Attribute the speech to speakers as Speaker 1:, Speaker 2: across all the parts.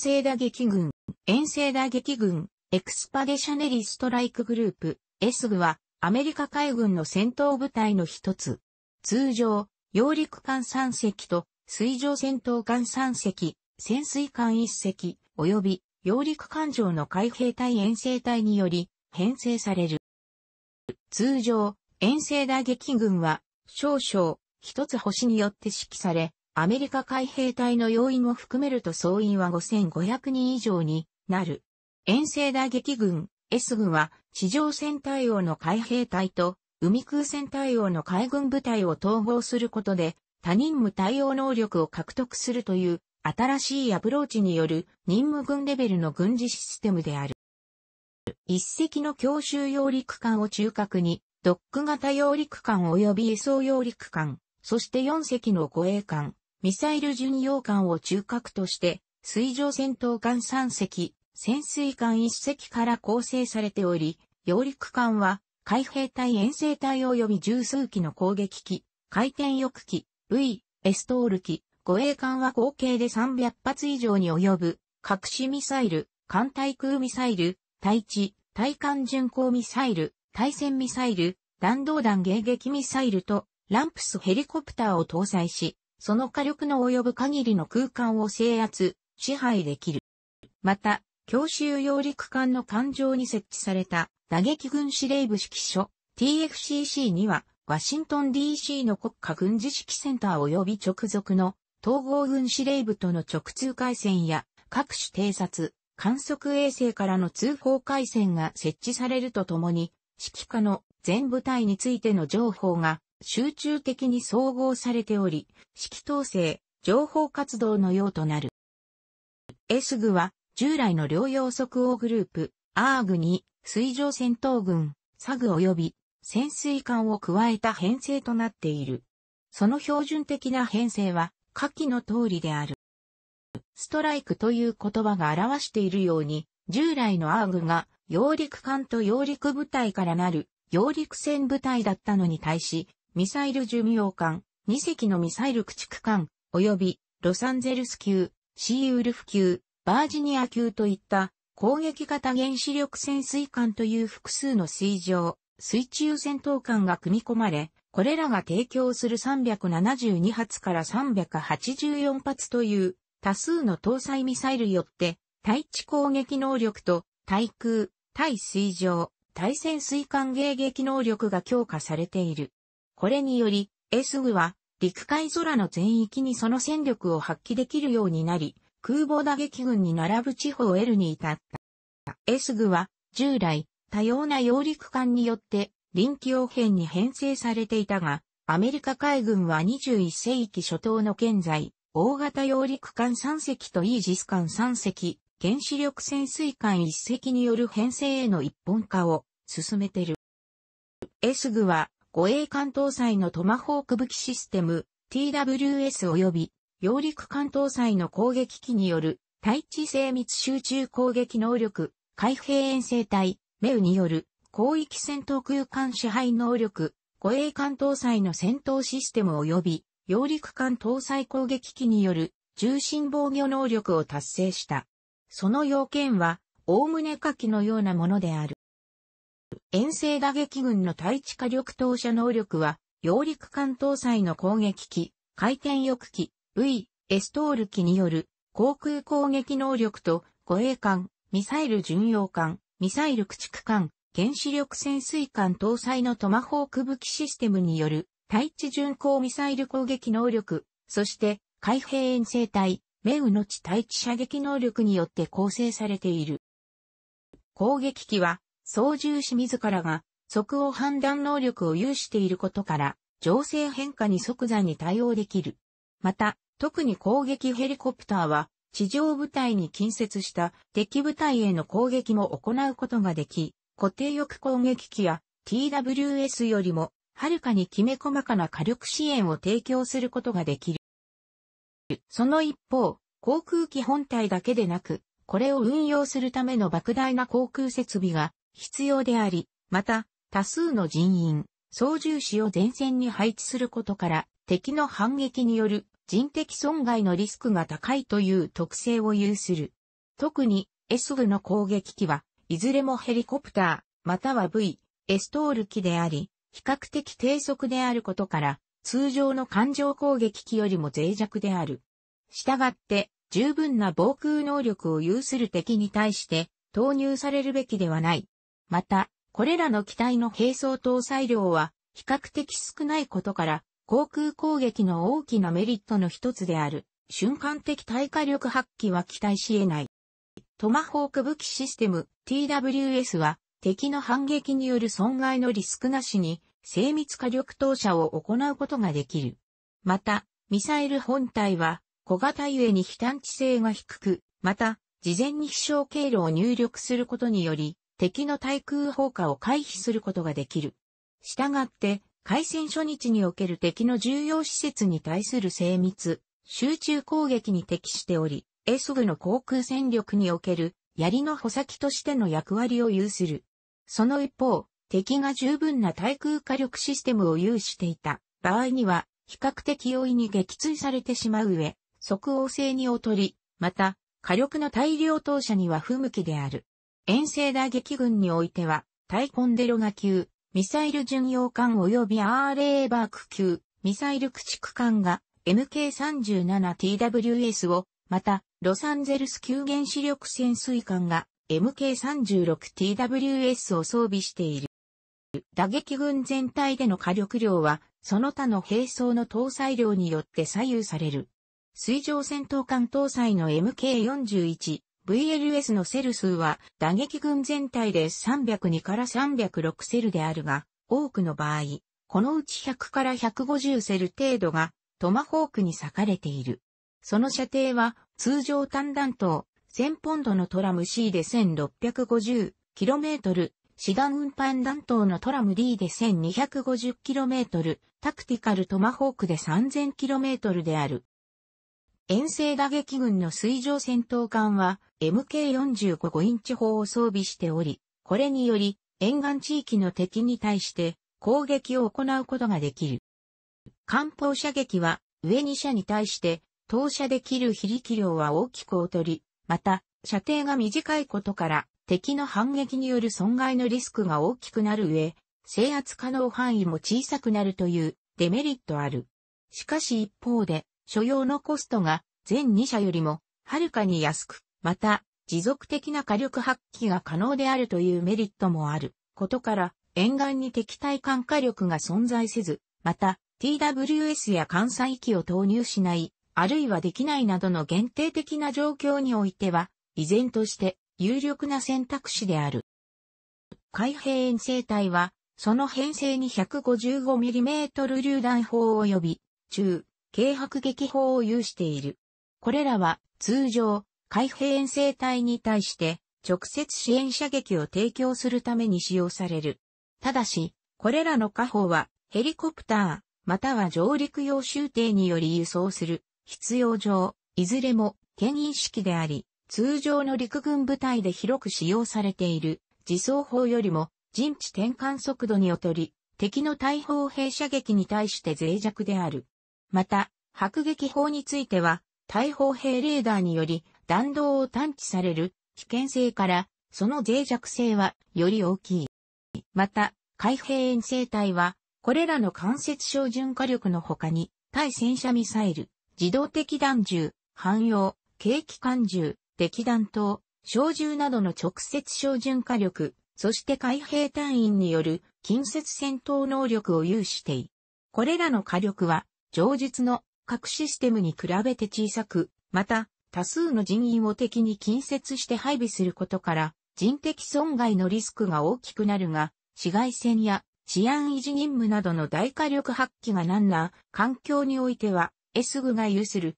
Speaker 1: 西打撃軍、遠征打撃軍、エクスパデシャネリストライクグループ、S スグは、アメリカ海軍の戦闘部隊の一つ。通常、揚陸艦3隻と、水上戦闘艦3隻、潜水艦1隻、及び、揚陸艦上の海兵隊遠征隊により、編成される。通常、遠征打撃軍は、少々、一つ星によって指揮され、アメリカ海兵隊の要員を含めると総員は5500人以上になる。遠征打撃軍 S 軍は地上戦対応の海兵隊と海空戦対応の海軍部隊を統合することで他任務対応能力を獲得するという新しいアプローチによる任務軍レベルの軍事システムである。一隻の強襲揚陸艦を中核に、ドック型揚陸艦及び輸送揚陸艦、そして4隻の護衛艦、ミサイル巡洋艦を中核として、水上戦闘艦3隻、潜水艦1隻から構成されており、揚陸艦は、海兵隊遠征隊及び十数機の攻撃機、回転翼機、V、エストール機、護衛艦は合計で300発以上に及ぶ、核死ミサイル、艦対空ミサイル、対地、対艦巡航ミサイル、対戦ミサイル、弾道弾迎撃ミサイルと、ランプスヘリコプターを搭載し、その火力の及ぶ限りの空間を制圧、支配できる。また、強襲揚陸艦の艦上に設置された打撃軍司令部指揮所 TFCC には、ワシントン DC の国家軍事指揮センター及び直属の統合軍司令部との直通回線や各種偵察、観測衛星からの通報回線が設置されるとともに、指揮下の全部隊についての情報が集中的に総合されており、指揮統制、情報活動のようとなる。S 具は、従来の両用即応グループ、アーグに、水上戦闘軍、サグ及び、潜水艦を加えた編成となっている。その標準的な編成は、下記の通りである。ストライクという言葉が表しているように、従来のアーグが、揚陸艦と揚陸部隊からなる、揚陸戦部隊だったのに対し、ミサイル寿命艦、2隻のミサイル駆逐艦、及びロサンゼルス級、シーウルフ級、バージニア級といった攻撃型原子力潜水艦という複数の水上、水中戦闘艦が組み込まれ、これらが提供する372発から384発という多数の搭載ミサイルよって対地攻撃能力と対空、対水上、対潜水艦迎撃能力が強化されている。これにより、エスグは、陸海空の全域にその戦力を発揮できるようになり、空母打撃軍に並ぶ地方を得るに至った。エスグは、従来、多様な揚陸艦によって、臨機応変に編成されていたが、アメリカ海軍は21世紀初頭の現在、大型揚陸艦3隻とイージス艦3隻、原子力潜水艦1隻による編成への一本化を進めている。エスグは護衛艦搭載のトマホーク武器システム TWS 及び揚陸艦搭載の攻撃機による対地精密集中攻撃能力海兵遠征隊メウによる広域戦闘空間支配能力護衛艦搭載の戦闘システム及び揚陸艦搭載攻撃機による重心防御能力を達成した。その要件は、おおむね下記のようなものである。遠征打撃軍の対地火力投射能力は、揚陸艦搭載の攻撃機、回転翼機、V、エストール機による航空攻撃能力と護衛艦、ミサイル巡洋艦、ミサイル駆逐艦、原子力潜水艦搭載のトマホーク武器システムによる対地巡航ミサイル攻撃能力、そして海兵遠征隊、メウの地対地射撃能力によって構成されている。攻撃機は操縦士自らが即応判断能力を有していることから、情勢変化に即座に対応できる。また、特に攻撃ヘリコプターは、地上部隊に近接した敵部隊への攻撃も行うことができ、固定翼攻撃機や TWS よりも、はるかにきめ細かな火力支援を提供することができる。その一方、航空機本体だけでなく、これを運用するための莫大な航空設備が必要であり、また、多数の人員、操縦士を前線に配置することから、敵の反撃による人的損害のリスクが高いという特性を有する。特に S 部の攻撃機はいずれもヘリコプター、または V、エストール機であり、比較的低速であることから、通常の艦上攻撃機よりも脆弱である。したがって、十分な防空能力を有する敵に対して、投入されるべきではない。また、これらの機体の兵装搭載量は比較的少ないことから、航空攻撃の大きなメリットの一つである、瞬間的対火力発揮は期待し得ない。トマホーク武器システム TWS は敵の反撃による損害のリスクなしに精密火力投射を行うことができる。また、ミサイル本体は小型ゆえに非探知性が低く、また、事前に飛翔経路を入力することにより、敵の対空砲火を回避することができる。したがって、海戦初日における敵の重要施設に対する精密、集中攻撃に適しており、エスグの航空戦力における槍の補先としての役割を有する。その一方、敵が十分な対空火力システムを有していた場合には、比較的容易に撃墜されてしまう上、即応性に劣り、また、火力の大量投射には不向きである。遠征打撃軍においては、タイコンデロガ級、ミサイル巡洋艦及び RA バーク級、ミサイル駆逐艦が MK37TWS を、また、ロサンゼルス級原子力潜水艦が MK36TWS を装備している。打撃群全体での火力量は、その他の兵装の搭載量によって左右される。水上戦闘艦搭載の MK41、VLS のセル数は打撃群全体で302から306セルであるが、多くの場合、このうち100から150セル程度がトマホークに裂かれている。その射程は通常単弾頭1000ポンドのトラム C で 1650km、師団運搬弾頭のトラム D で 1250km、タクティカルトマホークで 3000km である。遠征打撃軍の水上戦闘艦は MK45 インチ砲を装備しており、これにより沿岸地域の敵に対して攻撃を行うことができる。艦砲射撃は上2射に対して投射できる非力量は大きく劣り、また射程が短いことから敵の反撃による損害のリスクが大きくなる上、制圧可能範囲も小さくなるというデメリットある。しかし一方で、所要のコストが全2社よりもはるかに安く、また持続的な火力発揮が可能であるというメリットもあることから、沿岸に敵対艦火力が存在せず、また TWS や艦載機を投入しない、あるいはできないなどの限定的な状況においては、依然として有力な選択肢である。海兵遠征隊は、その編成に 155mm 榴弾砲及び、中、軽迫撃砲を有している。これらは通常、海兵遠征隊に対して直接支援射撃を提供するために使用される。ただし、これらの火砲はヘリコプター、または上陸用終艇により輸送する必要上、いずれも牽引式であり、通常の陸軍部隊で広く使用されている自走砲よりも陣地転換速度に劣り、敵の大砲兵射撃に対して脆弱である。また、迫撃砲については、大砲兵レーダーにより弾道を探知される危険性から、その脆弱性はより大きい。また、海兵遠征隊は、これらの間接照準火力の他に、対戦車ミサイル、自動的弾銃、汎用、軽機関銃、敵弾頭、小銃などの直接照準火力、そして海兵隊員による近接戦闘能力を有してい。これらの火力は上述の各システムに比べて小さく、また、多数の人員を敵に近接して配備することから、人的損害のリスクが大きくなるが、紫外線や治安維持任務などの大火力発揮が難な環境においては、S 具が有する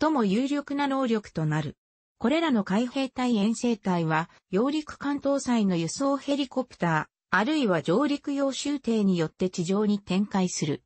Speaker 1: 最も有力な能力となる。これらの海兵隊遠征隊は、揚陸艦搭載の輸送ヘリコプター、あるいは上陸用集艇によって地上に展開する。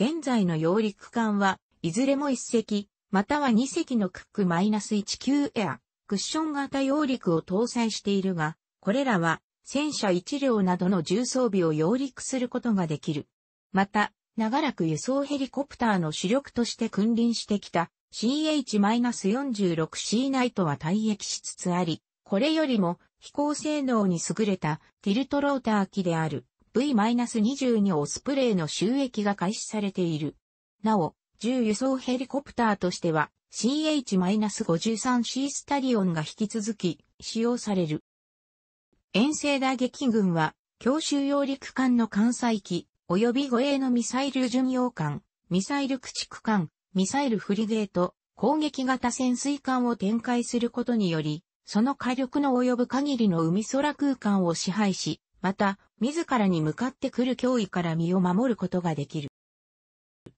Speaker 1: 現在の揚陸艦は、いずれも1隻、または2隻のクック -19 エア、クッション型揚陸を搭載しているが、これらは、戦車1両などの重装備を揚陸することができる。また、長らく輸送ヘリコプターの主力として君臨してきた CH-46C ナイトは退役しつつあり、これよりも飛行性能に優れたティルトローター機である V-22 オスプレイの収益が開始されている。なお、重輸送ヘリコプターとしては CH-53C スタリオンが引き続き使用される。遠征打撃群は、強襲揚陸艦の艦載機、及び護衛のミサイル巡洋艦、ミサイル駆逐艦、ミサイルフリゲート、攻撃型潜水艦を展開することにより、その火力の及ぶ限りの海空空間を支配し、また、自らに向かってくる脅威から身を守ることができる。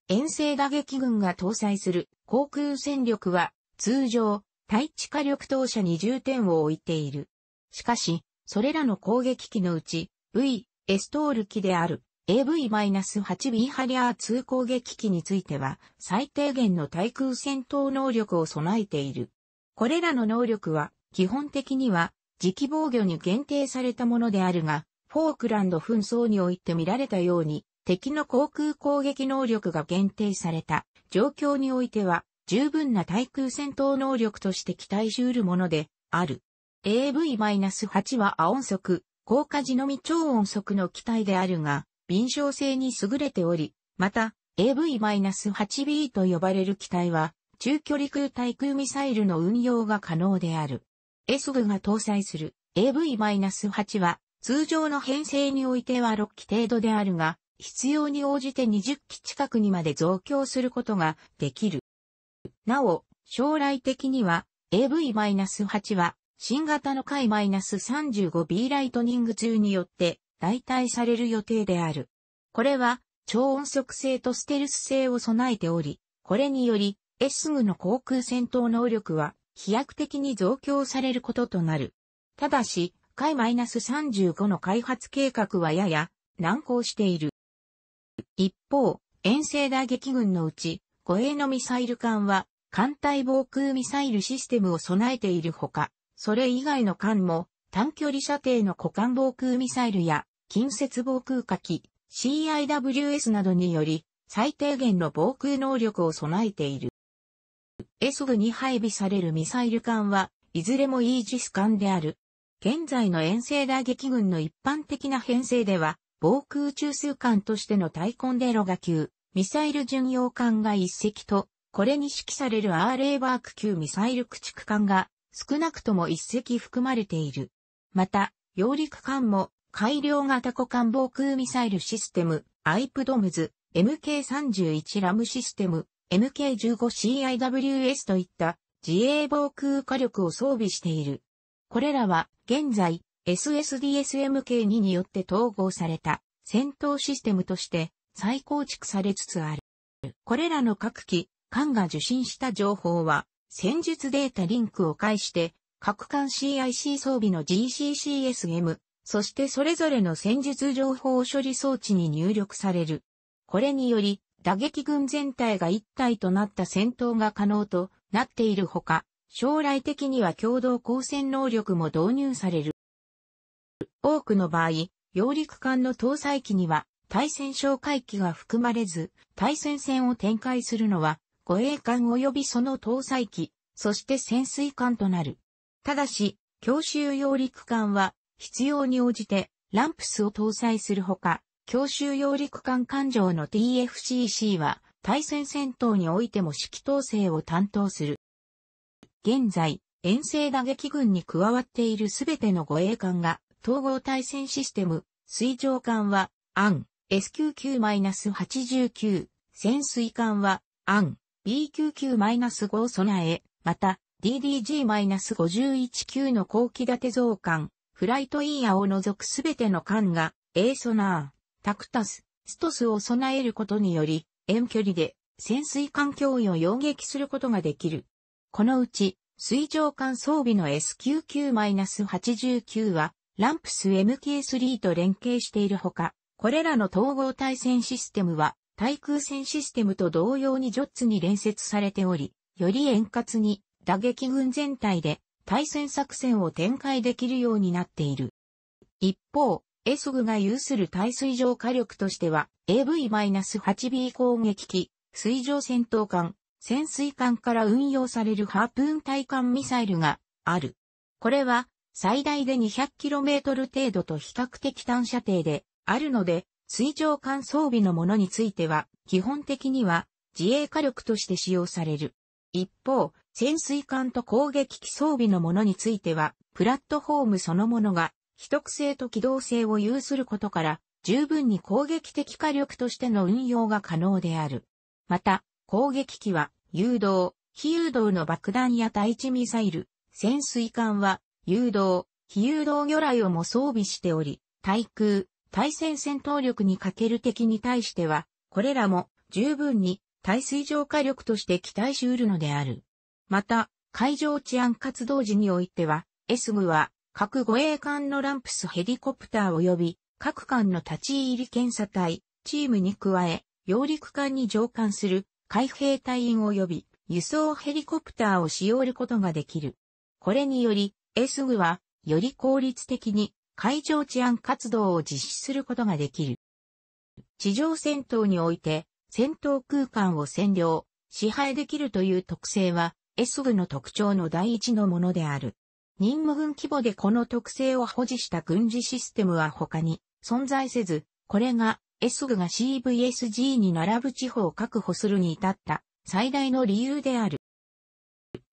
Speaker 1: 遠征打撃軍が搭載する航空戦力は、通常、対地火力投射に重点を置いている。しかし、それらの攻撃機のうち、V、エストール機である AV-8B ハリアー2攻撃機については、最低限の対空戦闘能力を備えている。これらの能力は、基本的には、磁気防御に限定されたものであるが、フォークランド紛争において見られたように、敵の航空攻撃能力が限定された状況においては、十分な対空戦闘能力として期待し得るものである。AV-8 は亜音速、高火時のみ超音速の機体であるが、敏捷性に優れており、また AV-8B と呼ばれる機体は、中距離空対空ミサイルの運用が可能である。S 部が搭載する AV-8 は通常の編成においては6機程度であるが、必要に応じて20機近くにまで増強することができる。なお、将来的には AV-8 は新型の回 -35B ライトニング中によって代替される予定である。これは超音速性とステルス性を備えており、これにより S 群の航空戦闘能力は飛躍的に増強されることとなる。ただし、海 -35 の開発計画はやや難航している。一方、遠征打撃群のうち、護衛のミサイル艦は、艦隊防空ミサイルシステムを備えているほか、それ以外の艦も、短距離射程の股間防空ミサイルや、近接防空火器、CIWS などにより、最低限の防空能力を備えている。S 部に配備されるミサイル艦は、いずれもイージス艦である。現在の遠征打撃群の一般的な編成では、防空中枢艦としてのタイコンデロが級、ミサイル巡洋艦が1隻と、これに指揮されるアーレーバーク級ミサイル駆逐艦が少なくとも1隻含まれている。また、揚陸艦も改良型股間防空ミサイルシステム、アイプドムズ、MK31 ラムシステム、MK15CIWS といった自衛防空火力を装備している。これらは現在 SSDSMK2 によって統合された戦闘システムとして再構築されつつある。これらの各機、艦が受信した情報は戦術データリンクを介して各艦 CIC 装備の GCCSM、そしてそれぞれの戦術情報処理装置に入力される。これにより打撃群全体が一体となった戦闘が可能となっているほか、将来的には共同抗戦能力も導入される。多くの場合、揚陸艦の搭載機には対戦哨戒機が含まれず、対戦線を展開するのは護衛艦及びその搭載機、そして潜水艦となる。ただし、強襲揚陸艦は必要に応じてランプスを搭載するほか、強襲揚陸艦艦上の TFCC は対戦戦闘においても指揮統制を担当する。現在、遠征打撃軍に加わっているすべての護衛艦が、統合対戦システム、水上艦は、アン、SQQ-89、潜水艦は、アン、BQQ-5 を備え、また、DDG-51 級の後期立て増艦、フライトイーを除くすべての艦が、エーソナー、タクタス、ストスを備えることにより、遠距離で潜水艦脅威を擁撃することができる。このうち、水上艦装備の S99-89 は、ランプス MK3 と連携しているほか、これらの統合対戦システムは、対空戦システムと同様にジョッツに連接されており、より円滑に打撃軍全体で対戦作戦を展開できるようになっている。一方、エソグが有する対水上火力としては AV-8B 攻撃機、水上戦闘艦、潜水艦から運用されるハープーン対艦ミサイルがある。これは最大で 200km 程度と比較的短射程であるので、水上艦装備のものについては基本的には自衛火力として使用される。一方、潜水艦と攻撃機装備のものについては、プラットフォームそのものが、秘匿性と機動性を有することから、十分に攻撃的火力としての運用が可能である。また、攻撃機は、誘導、非誘導の爆弾や対地ミサイル、潜水艦は、誘導、非誘導魚雷をも装備しており、対空、対戦戦闘力に欠ける敵に対しては、これらも十分に対水上火力として期待し得るのである。また、海上治安活動時においては、S 部は各護衛艦のランプスヘリコプター及び各艦の立ち入り検査隊、チームに加え、揚陸艦に乗艦する海兵隊員及び輸送ヘリコプターを使用ることができる。これにより、S グはより効率的に海上治安活動を実施することができる。地上戦闘において戦闘空間を占領、支配できるという特性は S グの特徴の第一のものである。任務軍規模でこの特性を保持した軍事システムは他に存在せず、これがエスグが CVSG に並ぶ地方を確保するに至った最大の理由である。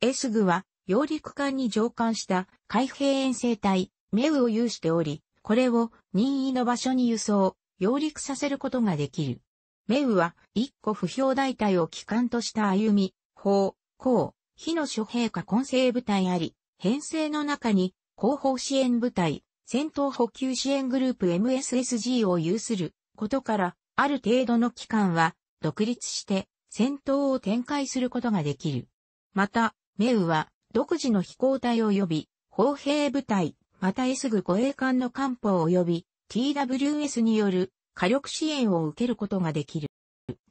Speaker 1: エスグは、揚陸艦に乗艦した海兵遠征隊、メウを有しており、これを任意の場所に輸送、揚陸させることができる。メウは、一個不評大隊を機関とした歩み、法、公、火の諸兵か混成部隊あり、編成の中に、後方支援部隊、戦闘補給支援グループ MSSG を有することから、ある程度の期間は独立して戦闘を展開することができる。また、メウは独自の飛行隊及び砲兵部隊、また S グ護衛艦の艦砲及び TWS による火力支援を受けることができる。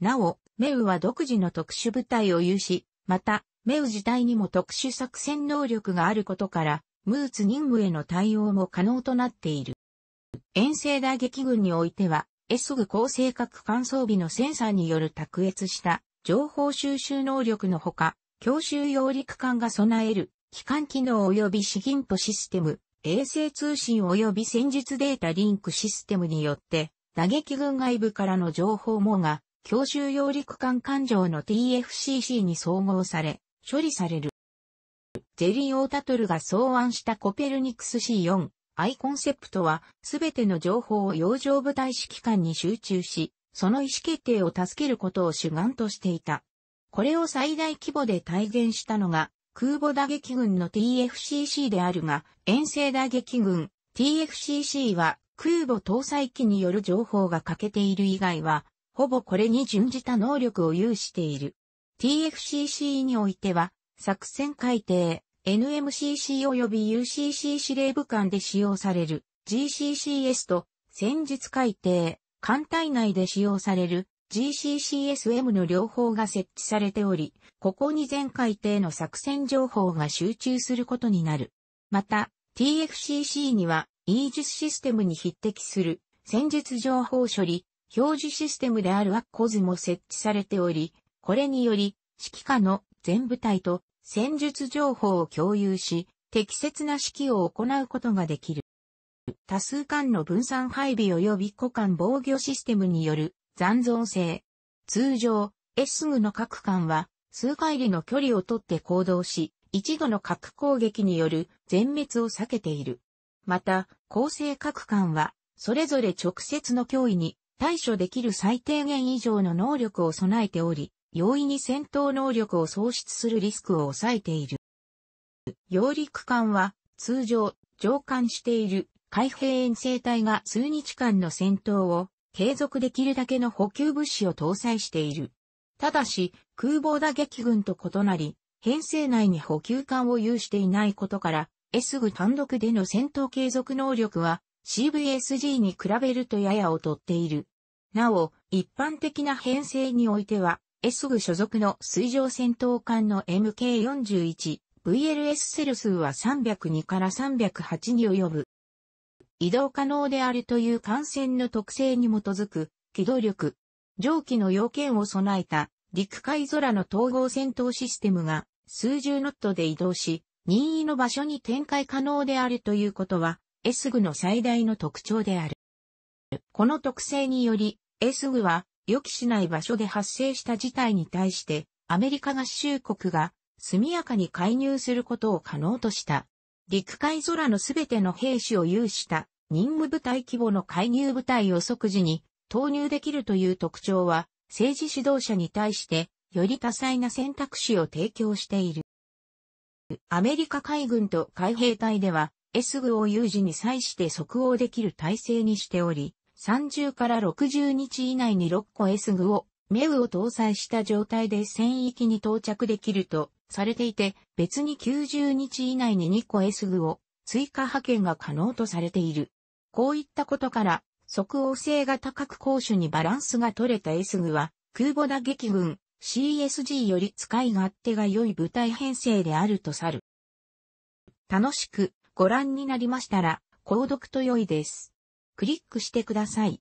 Speaker 1: なお、メウは独自の特殊部隊を有し、また、メウ自体にも特殊作戦能力があることから、ムーツ任務への対応も可能となっている。遠征打撃軍においては、エソグ高性格乾燥日のセンサーによる卓越した情報収集能力のほか、教習揚陸艦が備える機関機能及び資金とシステム、衛星通信及び戦術データリンクシステムによって、打撃軍外部からの情報網が、教習揚陸艦艦上の TFCC に総合され、処理される。ゼリー・オータトルが草案したコペルニクス C4 アイコンセプトは、すべての情報を洋上部隊指揮官に集中し、その意思決定を助けることを主眼としていた。これを最大規模で体現したのが、空母打撃群の TFCC であるが、遠征打撃群 TFCC は空母搭載機による情報が欠けている以外は、ほぼこれに準じた能力を有している。TFCC においては、作戦改定、NMCC 及び UCC 司令部間で使用される GCCS と戦術改定、艦隊内で使用される GCCSM の両方が設置されており、ここに全海底の作戦情報が集中することになる。また、TFCC には、イージスシステムに匹敵する戦術情報処理、表示システムであるアッコズも設置されており、これにより、指揮下の全部隊と戦術情報を共有し、適切な指揮を行うことができる。多数間の分散配備及び個間防御システムによる残存性。通常、S 群の各間は数回りの距離をとって行動し、一度の核攻撃による全滅を避けている。また、構成各間は、それぞれ直接の脅威に対処できる最低限以上の能力を備えており、容易に戦闘能力を喪失するリスクを抑えている。揚陸艦は通常上艦している海兵遠征隊が数日間の戦闘を継続できるだけの補給物資を搭載している。ただし空母打撃群と異なり、編成内に補給艦を有していないことから、S グ単独での戦闘継続能力は CVSG に比べるとやや劣っている。なお、一般的な編成においては、S ソグ所属の水上戦闘艦の MK41、VLS セル数は302から308に及ぶ。移動可能であるという艦船の特性に基づく機動力、蒸気の要件を備えた陸海空の統合戦闘システムが数十ノットで移動し、任意の場所に展開可能であるということは、S 具グの最大の特徴である。この特性により、S 具グは予期しない場所で発生した事態に対して、アメリカ合衆国が速やかに介入することを可能とした。陸海空のすべての兵士を有した任務部隊規模の介入部隊を即時に投入できるという特徴は政治指導者に対してより多彩な選択肢を提供している。アメリカ海軍と海兵隊では S 軍を有事に際して即応できる体制にしており、30から60日以内に6個 S グを、メウを搭載した状態で戦域に到着できるとされていて、別に90日以内に2個 S グを追加派遣が可能とされている。こういったことから、即応性が高く攻守にバランスが取れた S グは、空母打撃軍 CSG より使い勝手が良い部隊編成であるとさる。楽しくご覧になりましたら、購読と良いです。クリックしてください。